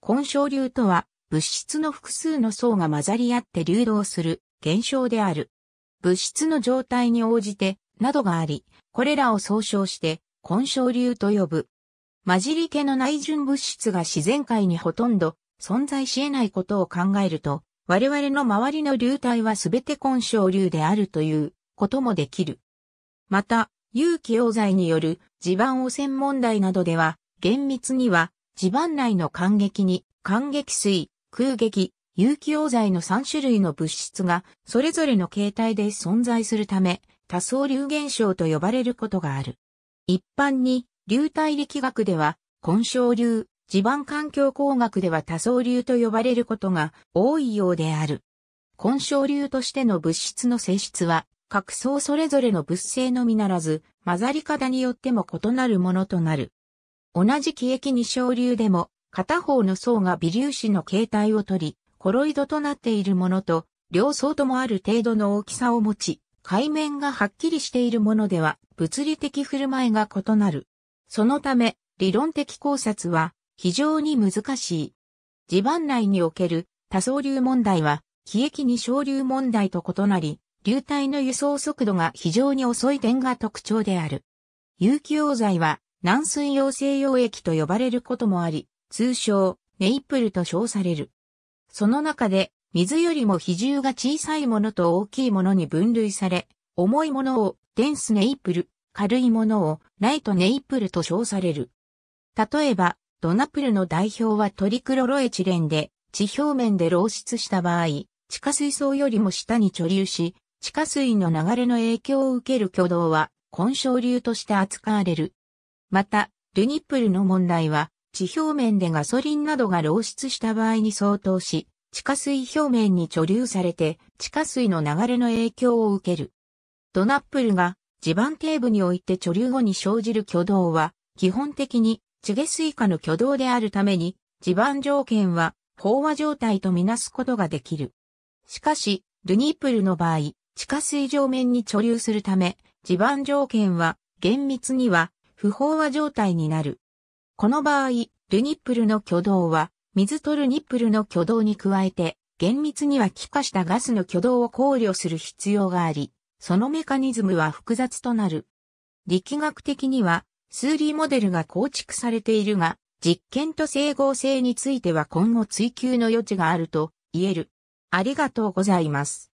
混性流とは、物質の複数の層が混ざり合って流動する現象である。物質の状態に応じて、などがあり、これらを総称して、混性流と呼ぶ。混じり気の内純物質が自然界にほとんど存在し得ないことを考えると、我々の周りの流体はすべて混性流であるということもできる。また、有機溶剤による地盤汚染問題などでは、厳密には地盤内の感激に、感激水、空激、有機溶剤の3種類の物質が、それぞれの形態で存在するため、多層流現象と呼ばれることがある。一般に、流体力学では、根性流、地盤環境工学では多層流と呼ばれることが多いようである。根性流としての物質の性質は、各層それぞれの物性のみならず、混ざり方によっても異なるものとなる。同じ気液に昇流でも、片方の層が微粒子の形態をとり、コロイドとなっているものと、両層ともある程度の大きさを持ち、海面がはっきりしているものでは、物理的振る舞いが異なる。そのため、理論的考察は非常に難しい。地盤内における多層流問題は、気液に昇流問題と異なり、流体の輸送速度が非常に遅い点が特徴である。有機溶剤は南水溶西洋液と呼ばれることもあり、通称、ネイプルと称される。その中で、水よりも比重が小さいものと大きいものに分類され、重いものをデンスネイプル、軽いものをライトネイプルと称される。例えば、ドナプルの代表はトリクロロエチレンで、地表面で漏出した場合、地下水槽よりも下に貯留し、地下水の流れの影響を受ける挙動は、混焼流として扱われる。また、ルニップルの問題は、地表面でガソリンなどが漏出した場合に相当し、地下水表面に貯留されて、地下水の流れの影響を受ける。ドナップルが地盤底部において貯留後に生じる挙動は、基本的に地下水下の挙動であるために、地盤条件は飽和状態とみなすことができる。しかし、ルニップルの場合、地下水上面に貯留するため、地盤条件は厳密には不飽和状態になる。この場合、ルニップルの挙動は、水とルニップルの挙動に加えて、厳密には気化したガスの挙動を考慮する必要があり、そのメカニズムは複雑となる。力学的には、数理モデルが構築されているが、実験と整合性については今後追求の余地があると言える。ありがとうございます。